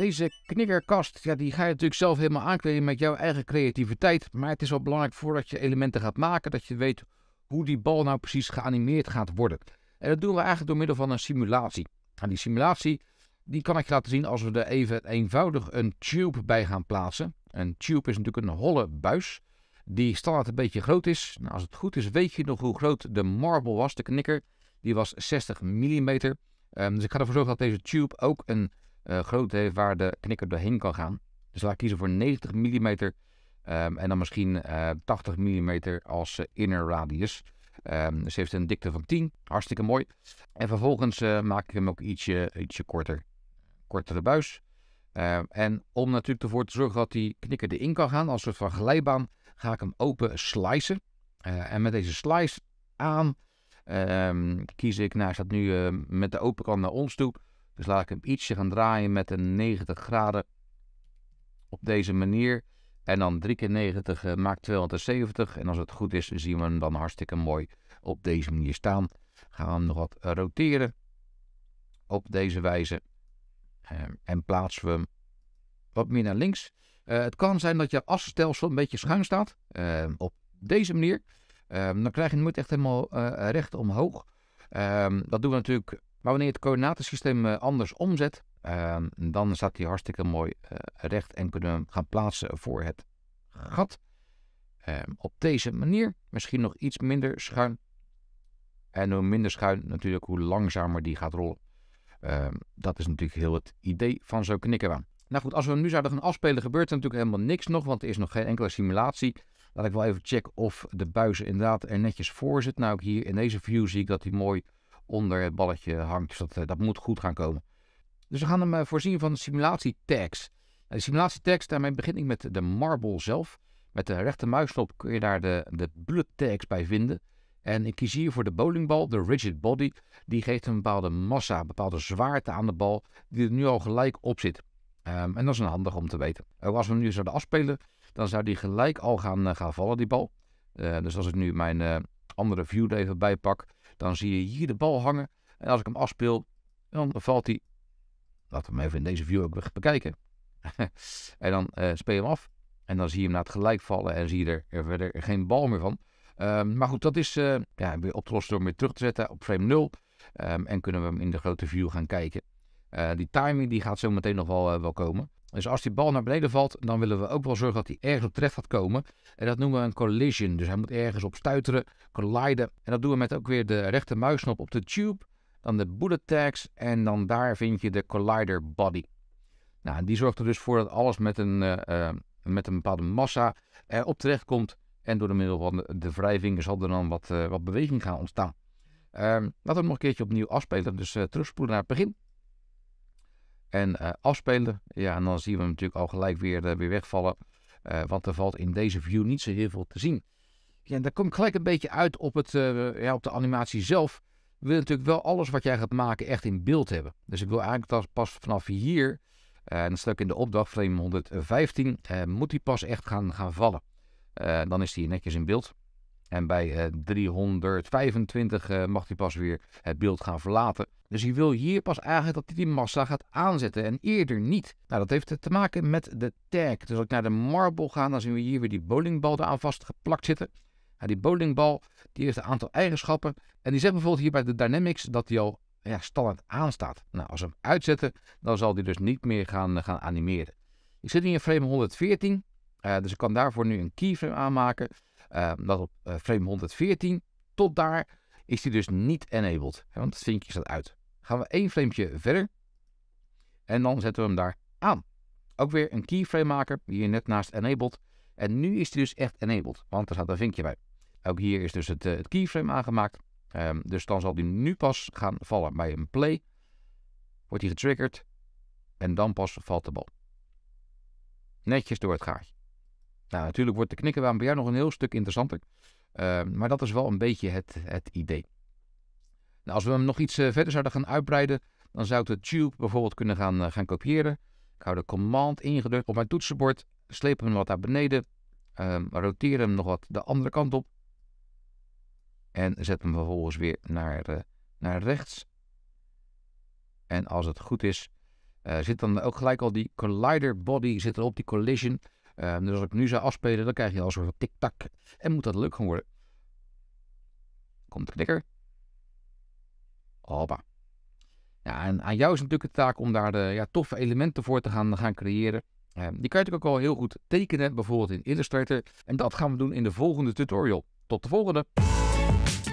deze knikkerkast, ja, die ga je natuurlijk zelf helemaal aankleden met jouw eigen creativiteit. Maar het is wel belangrijk voordat je elementen gaat maken, dat je weet hoe die bal nou precies geanimeerd gaat worden. En dat doen we eigenlijk door middel van een simulatie. En die simulatie, die kan ik je laten zien als we er even eenvoudig een tube bij gaan plaatsen. Een tube is natuurlijk een holle buis, die standaard een beetje groot is. Nou, als het goed is, weet je nog hoe groot de marble was, de knikker. Die was 60 mm. Ehm, dus ik ga ervoor zorgen dat deze tube ook een uh, eh, grootte heeft waar de knikker doorheen kan gaan. Dus laat ik kiezen voor 90 mm ehm, en dan misschien 80 eh, mm als eh, inner radius. Um, dus heeft een dikte van 10, hartstikke mooi. En vervolgens maak ik hem ook ietsje, ietsje korter. Kortere buis. Ehm, en om natuurlijk ervoor te zorgen dat die knikker erin kan gaan, als soort van glijbaan, ga ik hem open slicen. en met deze slice aan kies ik, nou hij staat nu met de open kant naar ons toe. Dus laat ik hem ietsje gaan draaien met een 90 graden op deze manier. En dan 3 keer 90 eh, maakt 270. En als het goed is, zien we hem dan hartstikke mooi op deze manier staan. Gaan we hem nog wat eh, roteren op deze wijze. Eh, en plaatsen we hem wat meer naar links. het kan zijn dat je asstelsel een beetje schuin staat. op deze manier. dan krijg je hem echt helemaal recht omhoog. dat doen we natuurlijk maar wanneer je het coördinatensysteem eh, anders omzet, ehm, dan staat die hartstikke mooi eh, recht en kunnen we hem gaan plaatsen voor het gat. Ehm, op deze manier, misschien nog iets minder schuin. En hoe minder schuin natuurlijk, hoe langzamer die gaat rollen. Ehm, dat is natuurlijk heel het idee van zo'n knikkerbaan. Nou goed, als we hem nu zouden gaan afspelen, gebeurt er natuurlijk helemaal niks nog, want er is nog geen enkele simulatie. Laat ik wel even checken of de buizen inderdaad er netjes voor zit. Nou, ook hier in deze view zie ik dat hij mooi onder het balletje hangt. Dus dat, eh, dat moet goed gaan komen. Dus we gaan hem eh, voorzien van simulatietags. De simulatietags, daarmee begin ik met de marble zelf. Met de rechte muisknop kun je daar de, de bullet tags bij vinden. En ik kies hier voor de bowlingbal, de rigid body. Die geeft een bepaalde massa, een bepaalde zwaarte aan de bal, die er nu al gelijk op zit. Ehm, en dat is een handig om te weten. Ook als we hem nu zouden afspelen, dan zou die gelijk al gaan, eh, gaan vallen, die bal. dus als ik nu mijn andere view er even bijpak. Dan zie je hier de bal hangen. En als ik hem afspeel, dan valt hij. Laten we hem even in deze view ook bekijken. en dan eh, speel je hem af. En dan zie je hem naar het gelijk vallen en zie je er verder geen bal meer van. Ehm, maar goed, dat is uh, ja, weer lossen door hem weer terug te zetten op frame 0. Ehm, en kunnen we hem in de grote view gaan kijken. Eh, die timing die gaat zo meteen nog wel, wel komen. Dus als die bal naar beneden valt, dan willen we ook wel zorgen dat hij ergens op terecht gaat komen. En dat noemen we een collision. Dus hij moet ergens op stuiteren, colliden. En dat doen we met ook weer de rechter muisknop op de tube. Dan de bullet tags en dan daar vind je de collider body. Nou, die zorgt er dus voor dat alles met een, eh, eh, met een bepaalde massa op terecht komt. En door de middel van de, wrijving zal er dan wat, eh, wat beweging gaan ontstaan. Ehm, laten we het nog een keertje opnieuw afspelen. Dus terugspoelen naar het begin en eh, afspelen. Ja, en dan zien we hem natuurlijk al gelijk weer, eh, weer wegvallen. Eh, want er valt in deze view niet zo heel veel te zien. Ja, en dan kom ik gelijk een beetje uit op, het, ja, op de animatie zelf. We willen natuurlijk wel alles wat jij gaat maken echt in beeld hebben. Dus ik wil eigenlijk pas vanaf hier, een een stuk in de opdracht frame 115, moet die pas echt gaan, gaan vallen. dan is die netjes in beeld. En bij 325 eh, eh, mag hij pas weer het beeld gaan verlaten. Dus je wil hier pas eigenlijk dat hij die massa gaat aanzetten en eerder niet. Nou, dat heeft te maken met de tag. Dus als ik naar de marble ga, dan zien we hier weer die bowlingbal eraan vastgeplakt zitten. Nou, die bowlingbal die heeft een aantal eigenschappen. En die zegt bijvoorbeeld hier bij de Dynamics dat die al ja, standaard aanstaat. Nou, als we hem uitzetten, dan zal die dus niet meer gaan, eh, gaan animeren. Ik zit nu in frame 114, dus ik kan daarvoor nu een keyframe aanmaken. Ehm, dat op eh, frame 114, tot daar is die dus niet enabled. Want het vinkje staat uit. Gaan we één frameje verder. En dan zetten we hem daar aan. Ook weer een keyframe maker, hier net naast enabled. En nu is die dus echt enabled, want er staat een vinkje bij. Ook hier is dus het, eh, het keyframe aangemaakt. Ehm, dus dan zal die nu pas gaan vallen bij een play. Wordt die getriggerd. En dan pas valt de bal. Netjes door het gaatje. Nou, natuurlijk wordt de knikkenbaan bij jou nog een heel stuk interessanter. Ehm, maar dat is wel een beetje het, het idee. Nou, als we hem nog iets eh, verder zouden gaan uitbreiden, dan zou ik de tube bijvoorbeeld kunnen gaan, eh, gaan kopiëren. Ik hou de command ingedrukt op mijn toetsenbord, sleep hem wat naar beneden, ehm, roteer hem nog wat de andere kant op en zet hem vervolgens weer naar, eh, naar rechts. En als het goed is, zit dan ook gelijk al die collider body zit er op die collision. Ehm, dus als ik nu zou afspelen, dan krijg je al zo'n tik-tak. En moet dat leuk gaan worden. Komt de knikker. Hoppa. Ja, en aan jou is natuurlijk de taak om daar de, ja, toffe elementen voor te gaan, eh, gaan creëren. Ehm, die kan je natuurlijk ook al heel goed tekenen, bijvoorbeeld in Illustrator. En dat gaan we doen in de volgende tutorial. Tot de volgende!